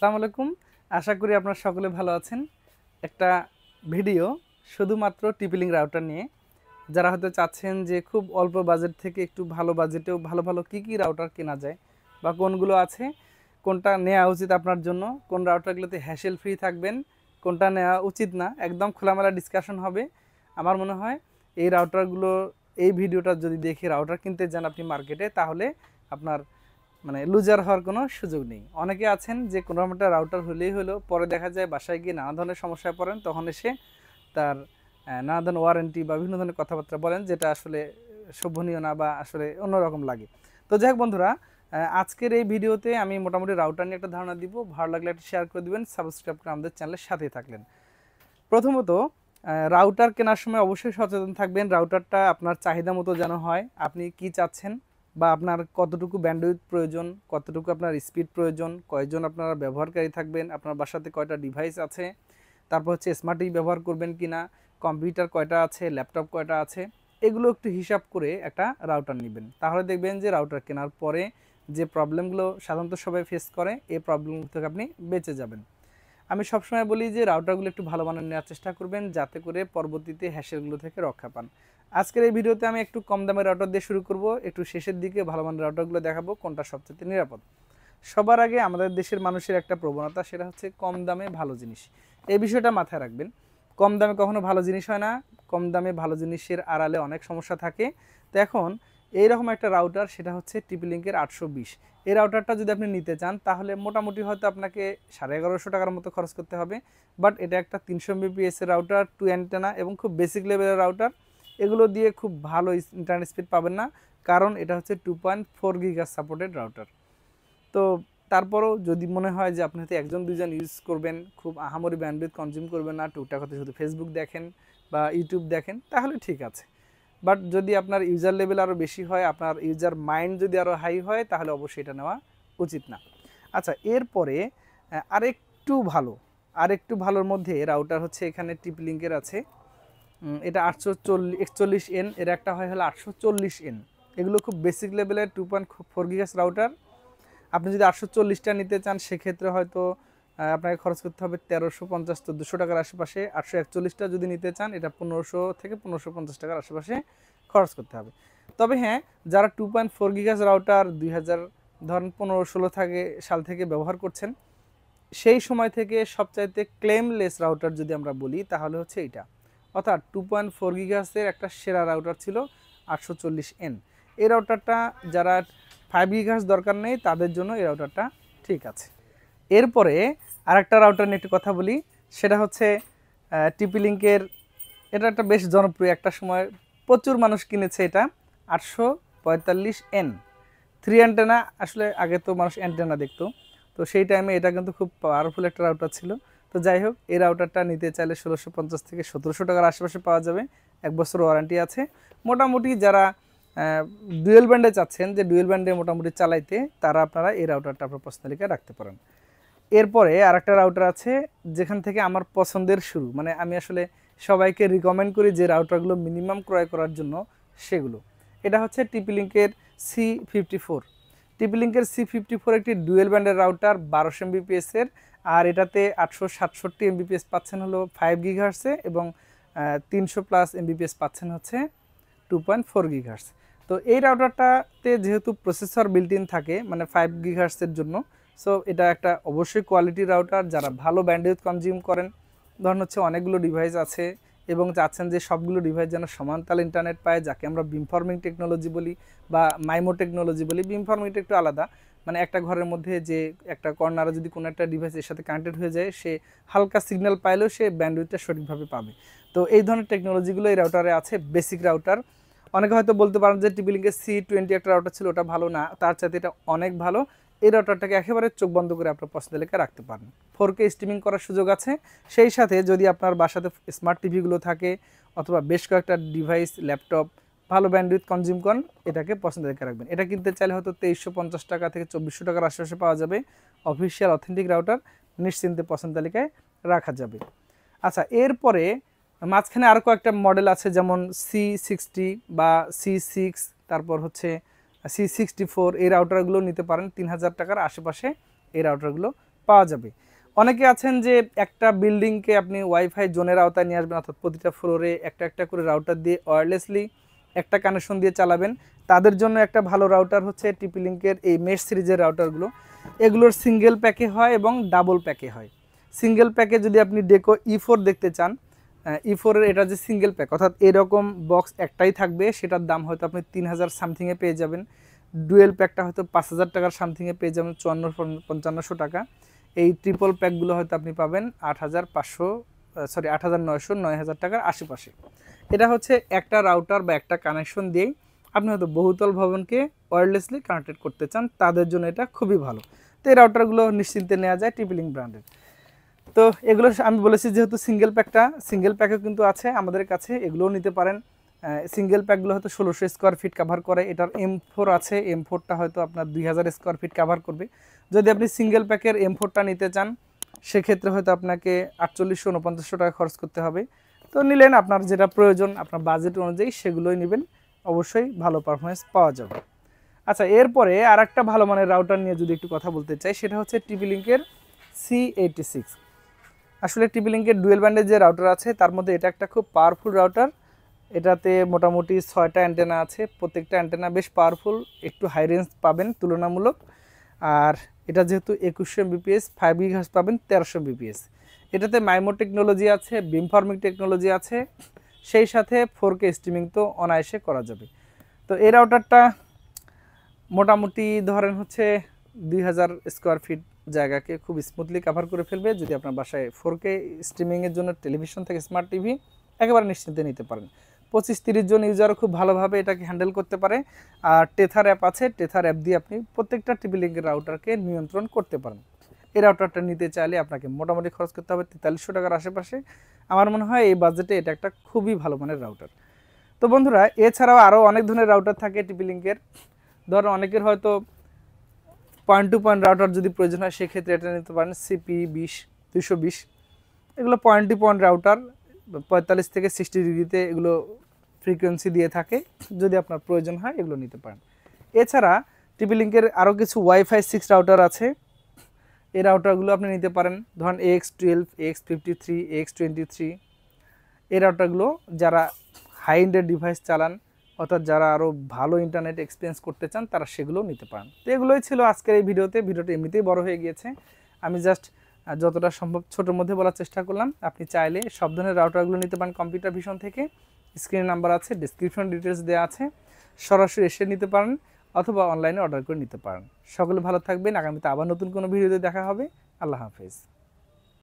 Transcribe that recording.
আসসালামু আলাইকুম আশা করি আপনারা সকলে ভালো আছেন একটা ভিডিও শুধুমাত্র টিপিলিং রাউটার নিয়ে যারা হয়তো চাচ্ছেন যে খুব অল্প বাজেট থেকে একটু ভালো বাজেটেও ভালো ভালো কি কি রাউটার কেনা যায় বা কোনগুলো আছে কোনটা নেওয়া উচিত আপনার জন্য কোন রাউটারগুলোতে হ্যাসেল ফ্রি থাকবেন কোনটা নেওয়া উচিত না একদম খোলামেলা ডিসকাশন হবে আমার মনে হয় এই রাউটারগুলো এই ভিডিওটা যদি দেখে রাউটার কিনতে যান আপনি মার্কেটে তাহলে আপনার মানে লুজার হওয়ার কোনো সুযোগ নেই অনেকে আছেন যে কোনো একটা রাউটার হলেই হলো পরে দেখা যায় বাসায় গিয়ে নানা ধরনের সমস্যায় পড়েন তখন এসে তার নানা ধরনের ওয়ারেন্টি বা বিভিন্ন ধরনের কথাবার্তা বলেন যেটা আসলে শোভনীয় না বা আসলে অন্যরকম লাগে তো যাই বন্ধুরা আজকের এই ভিডিওতে আমি মোটামুটি রাউটার নিয়ে একটা ধারণা দিব ভালো লাগলে একটা শেয়ার করে দেবেন সাবস্ক্রাইব করে আমাদের চ্যানেলের সাথেই থাকলেন প্রথমত রাউটার কেনার সময় অবশ্যই সচেতন থাকবেন রাউটারটা আপনার চাহিদা মতো যেন হয় আপনি কি চাচ্ছেন বা আপনার কতটুকু ব্যান্ডউইথ প্রয়োজন কতটুকু আপনার স্পিড প্রয়োজন কয়জন আপনারা ব্যবহারকারী থাকবেন আপনার বাসাতে কয়টা ডিভাইস আছে তারপর হচ্ছে স্মার্টই ব্যবহার করবেন কি না কম্পিউটার কয়টা আছে ল্যাপটপ কয়টা আছে এগুলো একটু হিসাব করে একটা রাউটার নেবেন তাহলে দেখবেন যে রাউটার কেনার পরে যে প্রবলেমগুলো সাধারণত সবাই ফেস করে এই প্রবলেমগুলো থেকে আপনি বেঁচে যাবেন আমি সবসময় বলি যে রাউটারগুলো একটু ভালো মানের নেওয়ার চেষ্টা করবেন যাতে করে পরবর্তীতে হ্যাশেলগুলো থেকে রক্ষা পান আজকের এই ভিডিওতে আমি একটু কম দামের রাউটার দিয়ে শুরু করব একটু শেষের দিকে ভালো মানের রাউটারগুলো দেখাবো কোনটা সবচেয়ে নিরাপদ সবার আগে আমাদের দেশের মানুষের একটা প্রবণতা সেটা হচ্ছে কম দামে ভালো জিনিস এই বিষয়টা মাথায় রাখবেন কম দামে কখনো ভালো জিনিস হয় না কম দামে ভালো জিনিসের আড়ালে অনেক সমস্যা থাকে তো এখন এইরকম একটা রাউটার সেটা হচ্ছে টিপিলিঙ্কের আটশো বিশ এই রাউটারটা যদি আপনি নিতে চান তাহলে মোটামুটি হয়তো আপনাকে সাড়ে এগারোশো টাকার মতো খরচ করতে হবে বাট এটা একটা তিনশো বিপিএসের রাউটার টু অ্যান্টেনা এবং খুব বেসিক লেভেলের রাউটার এগুলো দিয়ে খুব ভালো ইন্টারনেট স্পিড পাবেন না কারণ এটা হচ্ছে টু পয়েন্ট ফোর গিগার সাপোর্টেড রাউটার তো তারপরেও যদি মনে হয় যে আপনি হয়তো একজন দুজন ইউজ করবেন খুব আহামরি ব্যান্ডউইথ কনজিউম করবেন না টুকটাক হতে শুধু ফেসবুক দেখেন বা ইউটিউব দেখেন তাহলে ঠিক আছে বাট যদি আপনার ইউজার লেভেল আরও বেশি হয় আপনার ইউজার মাইন্ড যদি আরও হাই হয় তাহলে অবশ্যই এটা নেওয়া উচিত না আচ্ছা এরপরে আরেকটু ভালো আরেকটু ভালোর মধ্যে রাউটার হচ্ছে এখানে টিপ লিঙ্কের আছে এটা আটশো চল্লিশ একচল্লিশ এন এর একটা হয় হলো আটশো চল্লিশ এন এগুলো খুব বেসিক লেভেলের two point four gigs router আপনি যদি আটশো চল্লিশটা নিতে চান সেক্ষেত্রে হয়তো আপনাকে খরচ করতে হবে তেরোশো পঞ্চাশ তো দুশো টাকার আশেপাশে আটশো একচল্লিশটা যদি নিতে চান এটা পনেরোশো থেকে পনেরোশো পঞ্চাশ টাকার আশেপাশে খরচ করতে হবে তবে হ্যাঁ যারা two point four gigs router দুই হাজার ধরেন পনেরো ষোলো থাকে সাল থেকে ব্যবহার করছেন সেই সময় থেকে সবচাইতে ক্লেমলেস রাউটার যদি আমরা বলি তাহলে হচ্ছে এটা অর্থাৎ টু পয়েন্ট ফোর গিগাসের একটা সেরা রাউটার ছিল আটশো চল্লিশ এন এই রাউটারটা যারা ফাইভ গিগাস দরকার নেই তাদের জন্য এই রাউটারটা ঠিক আছে এরপরে আরেকটা রাউটার নিয়ে একটু কথা বলি সেটা হচ্ছে টিপি লিঙ্কের এটা একটা বেশ জনপ্রিয় একটা সময় প্রচুর মানুষ কিনেছে এটা আটশো পঁয়তাল্লিশ এন থ্রি অ্যান্টেনা আসলে আগে তো মানুষ অ্যান্টেনা দেখতো তো সেই টাইমে এটা কিন্তু খুব পাওয়ারফুল একটা রাউটার ছিল তো যাই হোক এই রাউটারটা নিতে চাইলে ষোলোশো পঞ্চাশ থেকে সতেরোশো টাকার আশেপাশে পাওয়া যাবে এক বছর ওয়ারেন্টি আছে মোটামুটি যারা ডুয়েল ব্যান্ডে চাচ্ছেন যে ডুয়েল ব্যান্ডে মোটামুটি চালাইতে তারা আপনারা এই রাউটারটা আপনার পছন্দালিকায় রাখতে পারেন এরপরে আর একটা রাউটার আছে যেখান থেকে আমার পছন্দের শুরু মানে আমি আসলে সবাইকে রিকমেন্ড করি যে রাউটারগুলো মিনিমাম ক্রয় করার জন্য সেগুলো এটা হচ্ছে টিপিলিঙ্কের সি ফিফটি ফোর টিপিলিঙ্কের সি ফিফটি ফোর একটি ডুয়েল ব্যান্ডের রাউটার বারোশো এমবিপিএসের আর এটাতে আটশো সাতষট্টি এমবিপিএস পাচ্ছেন হলো ফাইভ গিঘার্সে এবং তিনশো প্লাস এমবিপিএস পাচ্ছেন হচ্ছে টু পয়েন্ট ফোর গিঘার্স তো এই রাউটারটাতে যেহেতু প্রসেসর বিল্ট ইন থাকে মানে ফাইভ গিঘার্সের জন্য সো এটা একটা অবশ্যই কোয়ালিটি রাউটার যারা ভালো ব্যান্ডেজ কনজিউম করেন ধরুন হচ্ছে অনেকগুলো ডিভাইস আছে এবং চাচ্ছেন যে সবগুলো ডিভাইস যেন সমান্তাল ইন্টারনেট পায় যাকে আমরা বিমফর্মিং টেকনোলজি বলি বা মাইমো টেকনোলজি বলি বিমফর্মিংটা একটু আলাদা মানে একটা ঘরের মধ্যে যে একটা কর্নারে যদি কোনো একটা ডিভাইসের সাথে কানেক্টেড হয়ে যায় সে হালকা সিগন্যাল পাইলেও সে ব্যান্ডউইথটা সঠিকভাবে পাবে তো এই ধরনের টেকনোলজিগুলো এই রাউটারে আছে বেসিক রাউটার অনেকে হয়তো বলতে পারেন যে টিভি লিঙ্কের সি টোয়েন্টি একটা রাউটার ছিল ওটা ভালো না তার চাইতে এটা অনেক ভালো এই রাউটারটাকে একেবারে চোখ বন্ধ করে আপনার পছন্দ লেখা রাখতে পারেন ফোর কে স্ট্রিমিং করার সুযোগ আছে সেই সাথে যদি আপনার বাসাতে স্মার্ট টিভিগুলো থাকে অথবা বেশ কয়েকটা ডিভাইস ল্যাপটপ ভালো ব্যান্ডউইথ কনজিউম করেন এটাকে পছন্দ রেখে রাখবেন এটা কিনতে চাইলে হয়তো তেইশশো পঞ্চাশ টাকা থেকে চব্বিশশো টাকার আশেপাশে পাওয়া যাবে অফিসিয়াল অথেন্টিক রাউটার নিশ্চিন্তে পছন্দ তালিকায় রাখা যাবে আচ্ছা এরপরে মাঝখানে আরও কয়েকটা মডেল আছে যেমন সি সিক্সটি বা সি সিক্স তারপর হচ্ছে সি সিক্সটি ফোর এই রাউটারগুলো নিতে পারেন তিন হাজার টাকার আশেপাশে এই রাউটারগুলো পাওয়া যাবে অনেকে আছেন যে একটা বিল্ডিংকে আপনি ওয়াইফাই জোনের আওতায় নিয়ে আসবেন অর্থাৎ প্রতিটা ফ্লোরে একটা একটা করে রাউটার দিয়ে ওয়ারলেসলি একটা কানেকশন দিয়ে চালাবেন তাদের জন্য একটা ভালো রাউটার হচ্ছে লিঙ্কের এই মেশ সিরিজের রাউটারগুলো এগুলোর সিঙ্গেল প্যাকে হয় এবং ডাবল প্যাকে হয় সিঙ্গেল প্যাকে যদি আপনি ডেকো ই e দেখতে চান ই ফোরের e এটা যে সিঙ্গেল প্যাক অর্থাৎ এরকম বক্স একটাই থাকবে সেটার দাম হয়তো আপনি তিন হাজার সামথিংয়ে পেয়ে যাবেন ডুয়েল প্যাকটা হয়তো পাঁচ হাজার টাকার সামথিংয়ে পেয়ে যাবেন চুয়ান্ন পঞ্চান্নশো টাকা এই ট্রিপল প্যাকগুলো হয়তো আপনি পাবেন আট হাজার পাঁচশো সরি আট হাজার নয়শো নয় হাজার টাকার আশেপাশে এটা হচ্ছে একটা রাউটার বা একটা কানেকশন দিয়েই আপনি হয়তো বহুতল ভবনকে ওয়ারলেসলি কানেক্টেড করতে চান তাদের জন্য এটা খুবই ভালো তো এই রাউটারগুলো নিশ্চিন্তে নেওয়া যায় টিপিলিং ব্র্যান্ডের তো এগুলো আমি বলেছি যেহেতু সিঙ্গেল প্যাকটা সিঙ্গেল প্যাকও কিন্তু আছে আমাদের কাছে এগুলোও নিতে পারেন সিঙ্গেল প্যাকগুলো হয়তো ষোলোশো স্কোয়ার ফিট কাভার করে এটার এম ফোর আছে এম ফোরটা হয়তো আপনার দুই হাজার স্কোয়ার ফিট কাভার করবে যদি আপনি সিঙ্গেল প্যাকের এম ফোরটা নিতে চান সেক্ষেত্রে হয়তো আপনাকে আটচল্লিশশো উনপঞ্চাশশো টাকা খরচ করতে হবে তো নিলেন আপনার যেটা প্রয়োজন আপনার বাজেট অনুযায়ী সেগুলোই নেবেন অবশ্যই ভালো পারফরমেন্স পাওয়া যাবে আচ্ছা এরপরে আর একটা ভালো মানের রাউটার নিয়ে যদি একটু কথা বলতে চাই সেটা হচ্ছে টিভি লিঙ্কের সি এইটি সিক্স আসলে টিভি লিঙ্কের ডুয়েল ব্যান্ডের যে রাউটার আছে তার মধ্যে এটা একটা খুব পাওয়ারফুল রাউটার এটাতে মোটামুটি ছয়টা অ্যান্টেনা আছে প্রত্যেকটা অ্যান্টেনা বেশ পাওয়ারফুল একটু হাই রেঞ্জ পাবেন তুলনামূলক আর এটা যেহেতু একুশশো বিপিএস ফাইভ গিঘাস পাবেন তেরোশো বিপিএস এটাতে মাইমো টেকনোলজি আছে বিমফর্মিং টেকনোলজি আছে সেই সাথে ফোর কে স্ট্রিমিং তো অনায়াসে করা যাবে তো এই রাউটারটা মোটামুটি ধরেন হচ্ছে দুই হাজার স্কোয়ার ফিট জায়গাকে খুব স্মুথলি কাভার করে ফেলবে যদি আপনার বাসায় ফোর কে স্ট্রিমিংয়ের জন্য টেলিভিশন থেকে স্মার্ট টিভি একেবারে নিশ্চিন্তে নিতে পারেন পঁচিশ তিরিশ জন ইউজারও খুব ভালোভাবে এটাকে হ্যান্ডেল করতে পারে আর টেথার অ্যাপ আছে টেথার অ্যাপ দিয়ে আপনি প্রত্যেকটা টিভি লিঙ্কের রাউটারকে নিয়ন্ত্রণ করতে পারেন এই রাউটারটা নিতে চাইলে আপনাকে মোটামুটি খরচ করতে হবে তেতাল্লিশশো টাকার আশেপাশে আমার মনে হয় এই বাজেটে এটা একটা খুবই ভালো মানের রাউটার তো বন্ধুরা এছাড়াও আরও অনেক ধরনের রাউটার থাকে টিপি লিঙ্কের ধর অনেকের হয়তো পয়েন্ট টু পয়েন্ট রাউটার যদি প্রয়োজন হয় সেক্ষেত্রে এটা নিতে পারেন সিপি বিশ দুশো বিশ এগুলো পয়েন্ট টু পয়েন্ট রাউটার পঁয়তাল্লিশ থেকে সিক্সটি ডিগ্রিতে এগুলো ফ্রিকোয়েন্সি দিয়ে থাকে যদি আপনার প্রয়োজন হয় এগুলো নিতে পারেন এছাড়া টিপি লিঙ্কের আরও কিছু ওয়াইফাই সিক্স রাউটার আছে এই রাউটারগুলো আপনি নিতে পারেন ধরেন X twelve X fifty three X twenty three এই রাউটারগুলো যারা হাই এন্ডের ডিভাইস চালান অর্থাৎ যারা আরও ভালো ইন্টারনেট এক্সপিরিয়েন্স করতে চান তারা সেগুলো নিতে পারেন তো এগুলোই ছিল আজকের এই ভিডিওতে ভিডিওটা এমনিতেই বড় হয়ে গিয়েছে আমি জাস্ট যতটা সম্ভব ছোটোর মধ্যে বলার চেষ্টা করলাম আপনি চাইলে সব ধরনের রাউটারগুলো নিতে পারেন কম্পিউটার ভিশন থেকে স্ক্রিন নাম্বার আছে ডিসক্রিপশন ডিটেলস দেওয়া আছে সরাসরি এসে নিতে পারেন অথবা অনলাইনে অর্ডার করে নিতে পারেন সকলে ভালো থাকবেন আগামীতে আবার নতুন কোনো ভিডিওতে দেখা হবে আল্লাহ হাফেজ